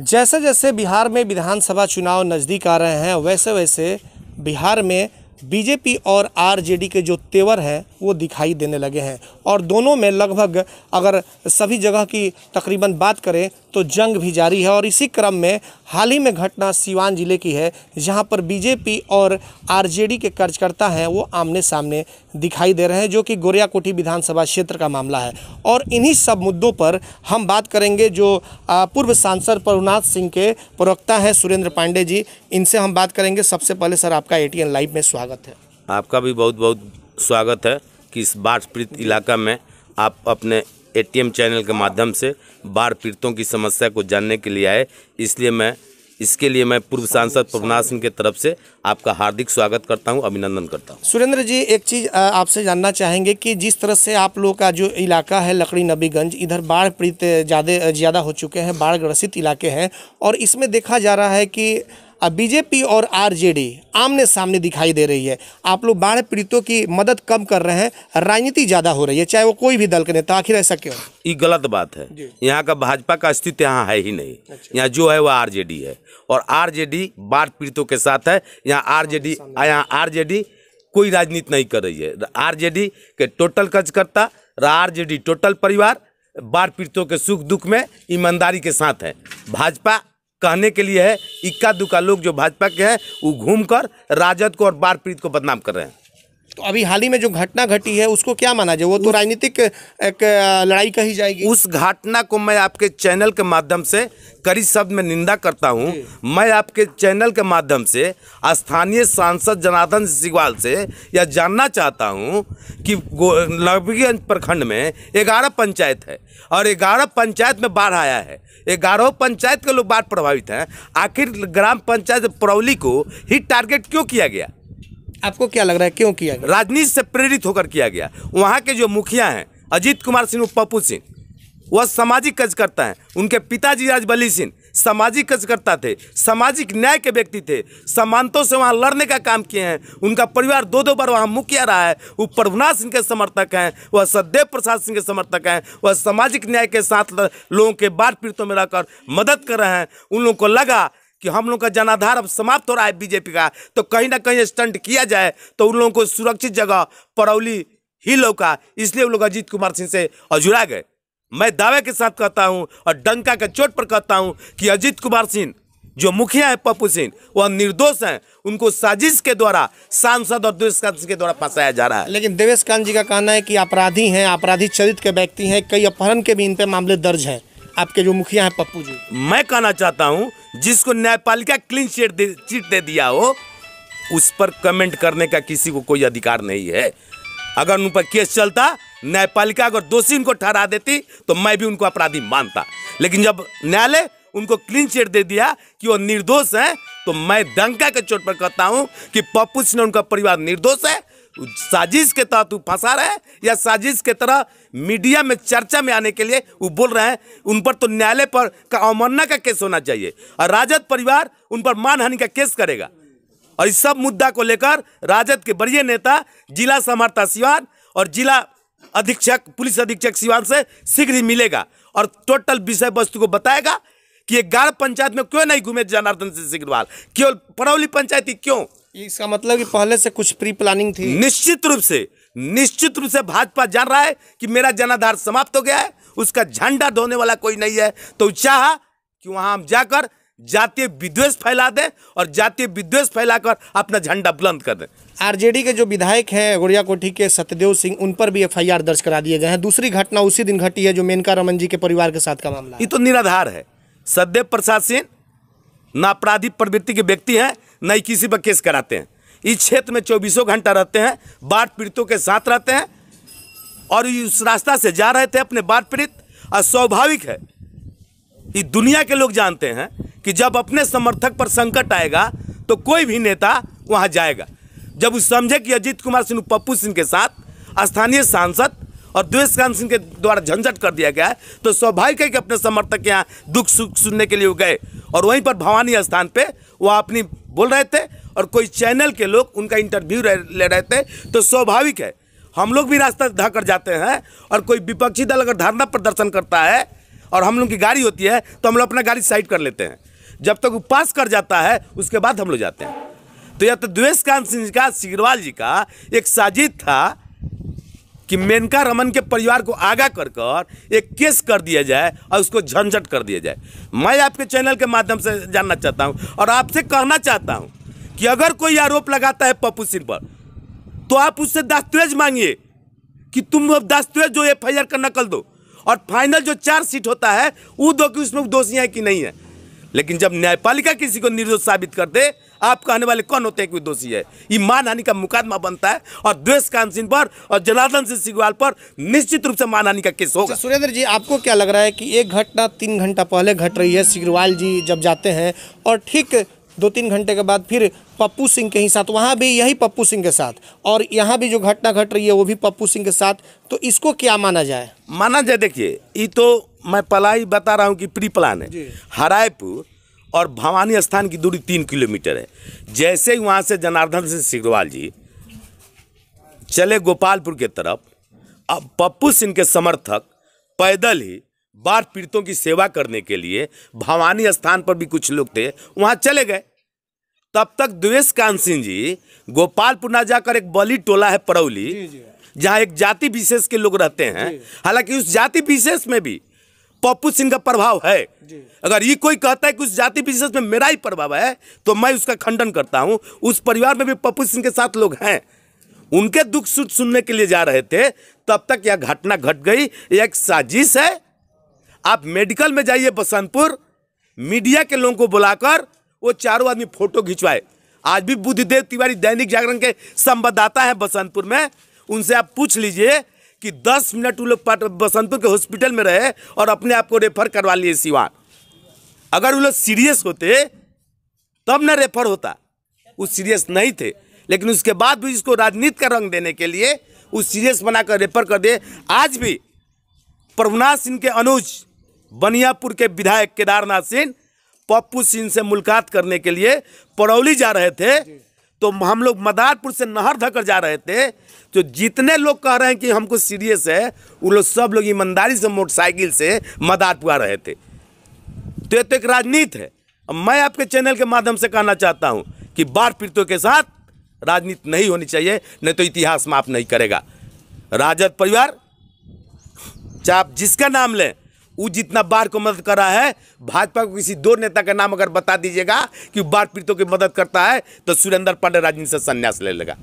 जैसे जैसे बिहार में विधानसभा चुनाव नज़दीक आ रहे हैं वैसे वैसे बिहार में बीजेपी और आरजेडी के जो तेवर हैं वो दिखाई देने लगे हैं और दोनों में लगभग अगर सभी जगह की तकरीबन बात करें तो जंग भी जारी है और इसी क्रम में हाल ही में घटना सीवान ज़िले की है जहां पर बीजेपी और आरजेडी के कार्यकर्ता हैं वो आमने सामने दिखाई दे रहे हैं जो कि गोरियाकोटी विधानसभा क्षेत्र का मामला है और इन्हीं सब मुद्दों पर हम बात करेंगे जो पूर्व सांसद प्रभुनाथ सिंह के प्रवक्ता हैं सुरेंद्र पांडे जी इनसे हम बात करेंगे सबसे पहले सर आपका ए लाइव में स्वागत है आपका भी बहुत बहुत स्वागत है कि इस बाढ़ पीड़ित इलाका में आप अपने एटीएम चैनल के माध्यम से बाढ़ पीड़ितों की समस्या को जानने के लिए आए इसलिए मैं इसके लिए मैं पूर्व सांसद प्रभुनाथ सिंह के तरफ से आपका हार्दिक स्वागत करता हूं अभिनंदन करता हूं सुरेंद्र जी एक चीज़ आपसे जानना चाहेंगे कि जिस तरह से आप लोगों का जो इलाका है लकड़ी नबीगंज इधर बाढ़ पीड़ित ज़्यादा ज़्यादा हो चुके हैं बाढ़ ग्रसित इलाके हैं और इसमें देखा जा रहा है कि अब बीजेपी और आरजेडी आमने सामने दिखाई दे रही है आप लोग बाढ़ पीड़ितों की मदद कम कर रहे हैं राजनीति ज़्यादा हो रही है चाहे वो कोई भी दल के नेता आखिर ऐसा क्यों ये गलत बात है यहाँ का भाजपा का अस्तित्व यहाँ है ही नहीं अच्छा। यहाँ जो है वो आरजेडी है और आरजेडी बाढ़ पीड़ितों के साथ है यहाँ आर हाँ, आरजेडी हाँ, यहाँ आरजेडी कोई राजनीति नहीं कर रही है आर के टोटल कर्जकर्ता आरजेडी टोटल परिवार बाढ़ पीड़ितों के सुख दुख में ईमानदारी के साथ है भाजपा कहने के लिए है इक्का दुक्का लोग जो भाजपा के हैं वो घूमकर राजद को और बार पीड़ित को बदनाम कर रहे हैं तो अभी हाल ही में जो घटना घटी है उसको क्या माना जाए वो तो राजनीतिक एक लड़ाई कही जाएगी उस घटना को मैं आपके चैनल के माध्यम से कड़ी शब्द में निंदा करता हूँ मैं आपके चैनल के माध्यम से स्थानीय सांसद जनार्दन सिग्वाल से यह जानना चाहता हूँ कि लवीगंज प्रखंड में ग्यारह पंचायत है और ग्यारह पंचायत में बाढ़ आया है ग्यारह पंचायत के लोग बाढ़ प्रभावित हैं आखिर ग्राम पंचायत प्रौली को ही टारगेट क्यों किया गया आपको क्या लग रहा है क्यों किया गया राजनीति से प्रेरित होकर किया गया वहाँ के जो मुखिया हैं अजीत कुमार सिंह पप्पू सिंह वह सामाजिक कार्यकर्ता हैं उनके पिताजी राज सिंह सामाजिक कार्यकर्ता थे सामाजिक न्याय के व्यक्ति थे समानतों से वहाँ लड़ने का काम किए हैं उनका परिवार दो दो बार वहाँ मुखिया रहा है वो प्रभुनाथ सिंह के समर्थक हैं वह सदेव प्रसाद सिंह के समर्थक हैं वह सामाजिक न्याय के साथ लोगों के बाढ़ पीड़ितों में रहकर मदद कर रहे हैं उन लोगों को लगा कि हम लोग का जनाधार अब समाप्त हो रहा है बीजेपी का तो कहीं ना कहीं स्टंट किया जाए तो उन लोगों को सुरक्षित जगह परौली ही लोग का इसलिए उन लोग अजीत कुमार सिंह से अजुड़ा गए मैं दावे के साथ कहता हूं और डंका के चोट पर कहता हूं कि अजीत कुमार सिंह जो मुखिया है पप्पू सिंह वह निर्दोष हैं उनको साजिश के द्वारा सांसद और देवेश कांत के द्वारा फंसाया जा रहा है लेकिन देवेश कांत जी का कहना है कि अपराधी हैं अपराधी चरित्र के व्यक्ति हैं कई अपहरण के भी इन पे मामले दर्ज हैं आपके जो मुखिया हैं पप्पू जी मैं कहना चाहता हूँ जिसको न्यायपालिका क्लीन चिट दे चीट दे दिया हो उस पर कमेंट करने का किसी को कोई अधिकार नहीं है अगर उन पर केस चलता न्यायपालिका अगर दोषी उनको ठहरा देती तो मैं भी उनको अपराधी मानता लेकिन जब न्यायालय उनको क्लीन चिट दे दिया कि वो निर्दोष है तो मैं डंका के चोट पर कहता हूं कि पप्पू सिन्हा उनका परिवार निर्दोष है साजिश के तहत वो फंसा रहे या साजिश के तरह मीडिया में चर्चा में आने के लिए वो बोल रहे हैं उन पर तो न्यायालय पर का अवमानना का केस होना चाहिए और राजद परिवार उन पर मानहानि का केस करेगा और इस सब मुद्दा को लेकर राजद के बड़े नेता जिला समर्था सिवान और जिला अधीक्षक पुलिस अधीक्षक सिवान से शीघ्र ही मिलेगा और टोटल विषय वस्तु को बताएगा कि ये गांव पंचायत में क्यों नहीं घूमे जनार्दन सिंह सिग्रवाल केवल परौली पंचायत ही क्यों इसका मतलब कि पहले से कुछ प्री प्लानिंग थी निश्चित रूप से निश्चित रूप से भाजपा जान रहा है कि मेरा जनाधार समाप्त हो गया है उसका झंडा धोने वाला कोई नहीं है तो चाह कि वहां हम जाकर जातीय विद्वेष फैला दें और जातीय विद्वेष फैलाकर अपना झंडा बुलंद कर दें आरजेडी के जो विधायक हैं गुड़िया कोठी के सत्यदेव सिंह उन पर भी एफआईआर दर्ज करा दिए गए हैं दूसरी घटना उसी दिन घटी है जो मेनका रमन जी के परिवार के साथ का मामला ये तो निराधार है सत्यदेव प्रसाद सिंह न अपराधी प्रवृत्ति के व्यक्ति हैं न ही किसी पर केस कराते हैं इस क्षेत्र में चौबीसों घंटा रहते हैं बाढ़ पीड़ितों के साथ रहते हैं और उस रास्ता से जा रहे थे अपने बाढ़ पीड़ित और स्वाभाविक है ये दुनिया के लोग जानते हैं कि जब अपने समर्थक पर संकट आएगा तो कोई भी नेता वहाँ जाएगा जब उस समझे कि अजीत कुमार सिंह पप्पू सिंह के साथ स्थानीय सांसद और द्वेश कांत सिंह के द्वारा झंझट कर दिया गया है तो स्वाभाविक है कि अपने समर्थक यहाँ दुख सुख सुनने के लिए गए और वहीं पर भवानी स्थान पे वह अपनी बोल रहे थे और कोई चैनल के लोग उनका इंटरव्यू ले रहे थे तो स्वाभाविक है हम लोग भी रास्ता कर जाते हैं और कोई विपक्षी दल अगर धरना प्रदर्शन करता है और हम लोग की गाड़ी होती है तो हम लोग अपना गाड़ी साइड कर लेते हैं जब तक वो पास कर जाता है उसके बाद हम लोग जाते हैं तो या तो द्वेश कांत सिंह का सिग्रवाल जी का एक साजिश था कि मेनका रमन के परिवार को आगा कर कर एक केस कर दिया जाए और उसको झंझट कर दिया जाए मैं आपके चैनल के माध्यम से जानना चाहता हूं और आपसे कहना चाहता हूं कि अगर कोई आरोप लगाता है पप्पू सिंह पर तो आप उससे दस्तावेज मांगिए कि तुम अब दस्तावेज जो एफ आई आर का नकल दो और फाइनल जो सीट होता है वो दो कि उसमें दोषी है कि नहीं है लेकिन जब न्यायपालिका किसी को निर्दोष साबित कर दे आप कहने वाले कौन होते हैं कि दोषी है ये मानहानि का मुकादमा बनता है और द्वेष कांत सिंह पर और जनार्दन सिंह सिग्वाल पर निश्चित रूप से मानहानि का केस होगा सुरेंद्र जी आपको क्या लग रहा है कि एक घटना तीन घंटा पहले घट रही है सिग्रवाल जी जब जाते हैं और ठीक दो तीन घंटे के बाद फिर पप्पू सिंह के ही साथ वहाँ भी यही पप्पू सिंह के साथ और यहाँ भी जो घटना घट रही है वो भी पप्पू सिंह के साथ तो इसको क्या माना जाए माना जाए देखिए ये तो मैं पलाई बता रहा हूँ कि प्री प्लान है हरायपुर और भवानी स्थान की दूरी तीन किलोमीटर है जैसे ही वहाँ से जनार्दन सिंह सिग्रवाल जी चले गोपालपुर के तरफ अब पप्पू सिंह के समर्थक पैदल ही बाढ़ पीड़ितों की सेवा करने के लिए भवानी स्थान पर भी कुछ लोग थे वहां चले गए तब तक द्वेश कांत सिंह जी गोपालपुर जाकर एक बली टोला है परौली जहां एक जाति विशेष के लोग रहते हैं हालांकि उस जाति विशेष में भी पप्पू सिंह का प्रभाव है अगर ये कोई कहता है कि उस जाति विशेष में मेरा ही प्रभाव है तो मैं उसका खंडन करता हूं उस परिवार में भी पप्पू सिंह के साथ लोग हैं उनके दुख सुख सुनने के लिए जा रहे थे तब तक यह घटना घट गई एक साजिश है आप मेडिकल में जाइए बसंतपुर मीडिया के लोगों को बुलाकर वो चारों आदमी फोटो खिंचवाए आज भी बुद्धदेव तिवारी दैनिक जागरण के संवाददाता हैं बसंतपुर में उनसे आप पूछ लीजिए कि 10 मिनट वो लोग बसंतपुर के हॉस्पिटल में रहे और अपने आप को रेफर करवा लिए सिवान अगर वो लोग सीरियस होते तब ना रेफर होता वो सीरियस नहीं थे लेकिन उसके बाद भी इसको राजनीति का रंग देने के लिए वो सीरियस बनाकर रेफर कर दिए आज भी प्रभुनाथ सिंह के अनुज बनियापुर के विधायक केदारनाथ सिंह पप्पू सिंह से मुलाकात करने के लिए परौली जा रहे थे तो हम लोग मदारपुर से नहर धकर जा रहे थे तो जितने लोग कह रहे हैं कि हमको सीरियस है वो लोग सब लोग ईमानदारी से मोटरसाइकिल से मदारपुर आ रहे थे तो ये तो एक राजनीति है अब मैं आपके चैनल के माध्यम से कहना चाहता हूँ कि बाढ़ पीड़ितों के साथ राजनीति नहीं होनी चाहिए नहीं तो इतिहास माफ नहीं करेगा राजद परिवार चाहे आप जिसका नाम लें वो जितना बाढ़ को मदद करा है भाजपा को किसी दो नेता का नाम अगर बता दीजिएगा कि बाढ़ पीड़ितों की मदद करता है तो सुरेंद्र पांडे राजनीति से संन्यास ले लेगा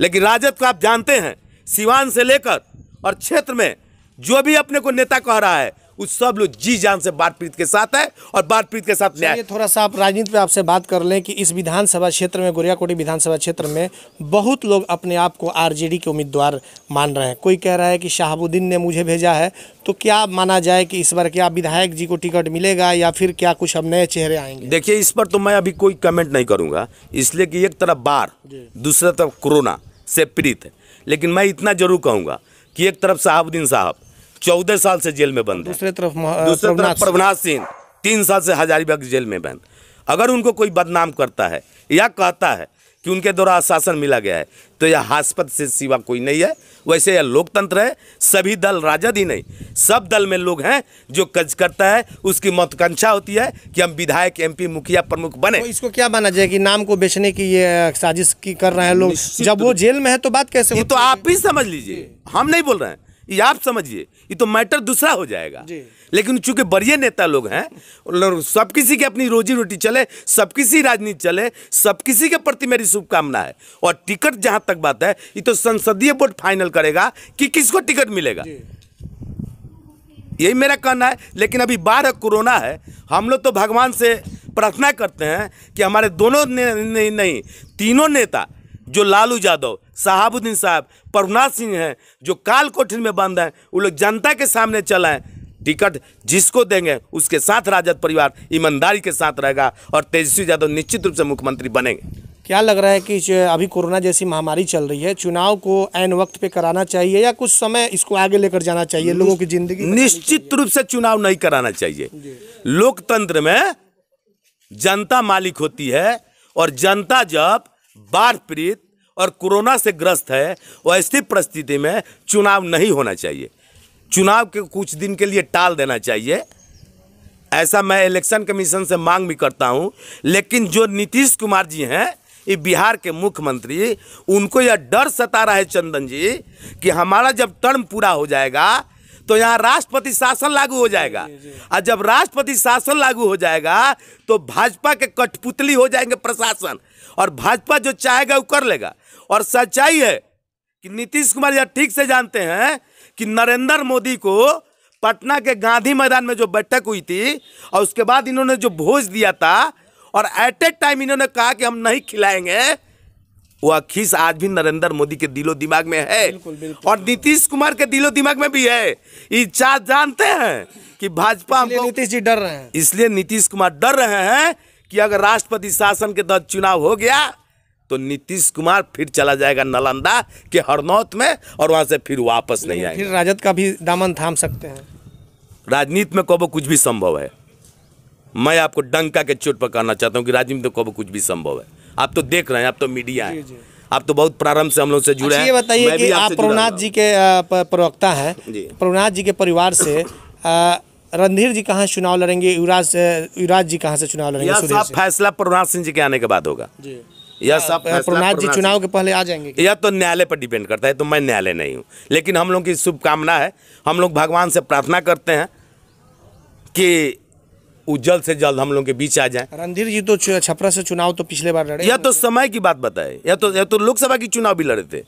लेकिन राजद को आप जानते हैं सिवान से लेकर और क्षेत्र में जो भी अपने को नेता कह रहा है उस सब लोग जी जान से पीड़ित के साथ है और पीड़ित के साथ न्याय थोड़ा सा आप राजनीति में आपसे बात कर लें कि इस विधानसभा क्षेत्र में गोरियाकोटी विधानसभा क्षेत्र में बहुत लोग अपने आप को आरजेडी के उम्मीदवार मान रहे हैं कोई कह रहा है कि शहाबुद्दीन ने मुझे भेजा है तो क्या माना जाए कि इस बार क्या विधायक जी को टिकट मिलेगा या फिर क्या कुछ अब नए चेहरे आएंगे देखिए इस पर तो मैं अभी कोई कमेंट नहीं करूँगा इसलिए कि एक तरफ बार दूसरा तरफ कोरोना से पीड़ित लेकिन मैं इतना जरूर कहूँगा कि एक तरफ शाहबुद्दीन साहब चौदह साल से जेल में बंद दूसरे तरफ दूसरे तरफ प्रभनाथ सिंह तीन साल से हजारीबाग जेल में बंद अगर उनको कोई बदनाम करता है या कहता है कि उनके द्वारा आश्वासन मिला गया है तो यह हास्पद से सिवा कोई नहीं है वैसे यह लोकतंत्र है सभी दल राजद ही नहीं सब दल में लोग हैं जो कज करता है उसकी महत्वाकांक्षा होती है कि हम विधायक एमपी मुखिया प्रमुख बने तो इसको क्या माना जाए कि नाम को बेचने की ये साजिश की कर रहे हैं लोग जब वो जेल में है तो बात कैसे ये तो आप ही समझ लीजिए हम नहीं बोल रहे हैं ये आप समझिए ये तो मैटर दूसरा हो जाएगा लेकिन चूंकि बड़े नेता लोग हैं सब किसी की अपनी रोजी रोटी चले सब किसी राजनीति चले सब किसी के प्रति मेरी शुभकामना है और टिकट जहां तक बात है ये तो संसदीय बोर्ड फाइनल करेगा कि किसको टिकट मिलेगा यही मेरा कहना है लेकिन अभी बारह कोरोना है हम लोग तो भगवान से प्रार्थना करते हैं कि हमारे दोनों ने, नहीं तीनों नेता जो लालू यादव शहाबुद्दीन साहब प्रभुनाथ सिंह हैं जो काल कोठिन में बंद हैं वो लोग जनता के सामने चलाएं टिकट जिसको देंगे उसके साथ राजद परिवार ईमानदारी के साथ रहेगा और तेजस्वी यादव निश्चित रूप से मुख्यमंत्री बनेंगे क्या लग रहा है कि अभी कोरोना जैसी महामारी चल रही है चुनाव को ऐन वक्त पे कराना चाहिए या कुछ समय इसको आगे लेकर जाना चाहिए लोगों की जिंदगी निश्चित रूप से चुनाव नहीं कराना चाहिए लोकतंत्र में जनता मालिक होती है और जनता जब बाढ़ पीड़ित और कोरोना से ग्रस्त है वह ऐसी परिस्थिति में चुनाव नहीं होना चाहिए चुनाव के कुछ दिन के लिए टाल देना चाहिए ऐसा मैं इलेक्शन कमीशन से मांग भी करता हूं लेकिन जो नीतीश कुमार जी हैं ये बिहार के मुख्यमंत्री उनको यह डर सता रहा है चंदन जी कि हमारा जब टर्म पूरा हो जाएगा तो यहाँ राष्ट्रपति शासन लागू हो जाएगा और जब राष्ट्रपति शासन लागू हो जाएगा तो भाजपा के कठपुतली हो जाएंगे प्रशासन और भाजपा जो चाहेगा वो कर लेगा और सच्चाई है कि नीतीश कुमार यह ठीक से जानते हैं कि नरेंद्र मोदी को पटना के गांधी मैदान में जो बैठक हुई थी और उसके बाद इन्होंने जो भोज दिया था और एट ए टाइम इन्होंने कहा कि हम नहीं खिलाएंगे वह खीस आज भी नरेंद्र मोदी के दिलो दिमाग में है बिल्कुल, बिल्कुल, और नीतीश कुमार के दिलो दिमाग में भी है ये जानते हैं कि भाजपा हमको नीतीश जी डर रहे हैं इसलिए नीतीश कुमार डर रहे हैं कि अगर राष्ट्रपति शासन के तहत चुनाव हो गया तो नीतीश कुमार फिर चला जाएगा नालंदा के हरनौत में और वहां से फिर वापस नहीं आएगा फिर राजद का भी दामन थाम सकते हैं राजनीति में कबो कुछ भी संभव है मैं आपको डंका के चोट पर कहना चाहता हूँ कि राजनीति में कबो कुछ भी संभव है आप तो देख रहे हैं आप तो मीडिया है आप तो बहुत प्रारंभ से हम लोग से जुड़े अच्छा, हैं ये बताइए कि आप प्रभुनाथ जी के प्रवक्ता हैं प्रभुनाथ जी के परिवार से रणधीर जी कहाँ चुनाव लड़ेंगे युवराज युवराज जी कहाँ से चुनाव लड़ेंगे यह सब फैसला प्रभात सिंह जी के आने के बाद होगा जी यह सब प्रणाथ जी चुनाव के पहले आ जाएंगे यह तो न्यायालय पर डिपेंड करता है तो मैं न्यायालय नहीं हूँ लेकिन हम लोग की शुभकामना है हम लोग भगवान से प्रार्थना करते हैं कि वो जल्द से जल्द हम लोग के बीच आ जाए रणधीर जी तो छपरा से चुनाव तो पिछले बार लड़े या तो समय की बात बताए या तो या तो लोकसभा की चुनाव भी लड़े थे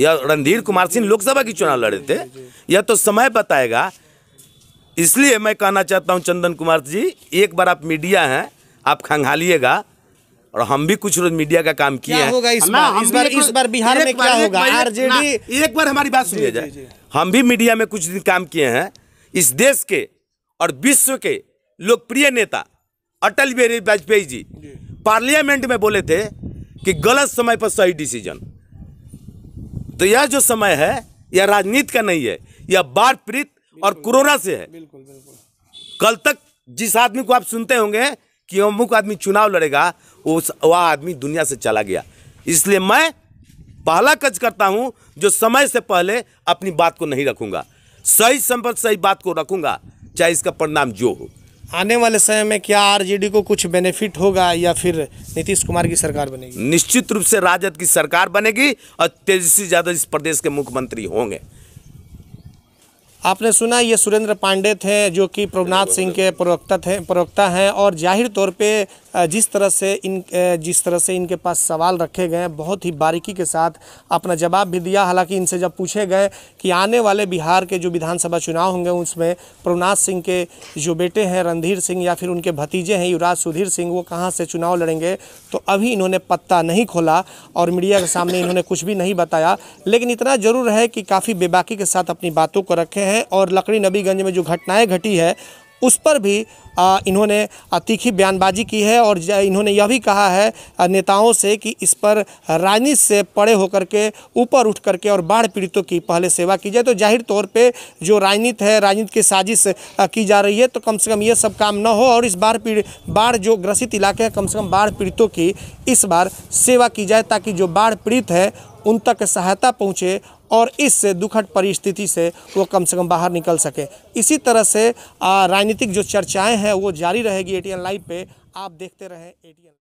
या रणधीर कुमार सिंह लोकसभा की चुनाव लड़े थे या तो समय बताएगा इसलिए मैं कहना चाहता हूं चंदन कुमार जी एक बार आप मीडिया हैं आप खंगालिएगा और हम भी कुछ रोज मीडिया का काम किए हैं इस बार इस बार इस बार बिहार में क्या होगा आरजेडी एक बार हमारी बात सुनिए जाए हम भी मीडिया में कुछ दिन काम किए हैं इस देश के और विश्व के लोकप्रिय नेता अटल बिहारी वाजपेयी जी पार्लियामेंट में बोले थे कि गलत समय पर सही डिसीजन तो यह जो समय है यह राजनीति का नहीं है यह बाढ़ पीड़ित और कोरोना से है बिल्कुल बिल्कुल कल तक जिस आदमी को आप सुनते होंगे कि अमुक आदमी चुनाव लड़ेगा उस वह आदमी दुनिया से चला गया इसलिए मैं पहला कज करता हूं जो समय से पहले अपनी बात को नहीं रखूंगा सही संपर्क सही बात को रखूंगा चाहे इसका परिणाम जो हो आने वाले समय में क्या आरजेडी को कुछ बेनिफिट होगा या फिर नीतीश कुमार की सरकार बनेगी निश्चित रूप से राजद की सरकार बनेगी और तेजस्वी यादव इस प्रदेश के मुख्यमंत्री होंगे आपने सुना ये सुरेंद्र पांडे थे जो कि प्रभुनाथ सिंह के प्रवक्ता थे प्रवक्ता हैं और जाहिर तौर पे जिस तरह से इन जिस तरह से इनके पास सवाल रखे गए हैं बहुत ही बारीकी के साथ अपना जवाब भी दिया हालांकि इनसे जब पूछे गए कि आने वाले बिहार के जो विधानसभा चुनाव होंगे उसमें प्रभुनाथ सिंह के जो बेटे हैं रणधीर सिंह या फिर उनके भतीजे हैं युवराज सुधीर सिंह वो कहाँ से चुनाव लड़ेंगे तो अभी इन्होंने पत्ता नहीं खोला और मीडिया के सामने इन्होंने कुछ भी नहीं बताया लेकिन इतना ज़रूर है कि काफ़ी बेबाकी के साथ अपनी बातों को रखे हैं और लकड़ी नबीगंज में जो घटनाएँ घटी है उस पर भी इन्होंने तीखी बयानबाजी की है और इन्होंने यह भी कहा है नेताओं से कि इस पर राजनीति से पड़े होकर के ऊपर उठ करके और बाढ़ पीड़ितों की पहले सेवा की जाए तो जाहिर तौर पे जो राजनीति है राजनीति की साजिश की जा रही है तो कम से कम ये सब काम न हो और इस बाढ़ पीड़ित बाढ़ जो ग्रसित इलाके हैं कम से कम बाढ़ पीड़ितों की इस बार सेवा की जाए ताकि जो बाढ़ पीड़ित है उन तक सहायता पहुँचे और इस दुखद परिस्थिति से वो कम से कम बाहर निकल सके इसी तरह से राजनीतिक जो चर्चाएं हैं वो जारी रहेगी एटीएन लाइव पे आप देखते रहें एटीएन